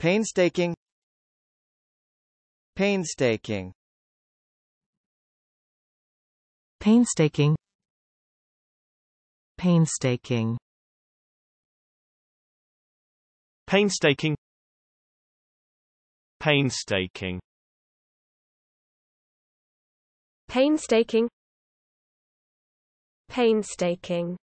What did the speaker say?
Painstaking Painstaking Painstaking Painstaking Painstaking Painstaking Painstaking Painstaking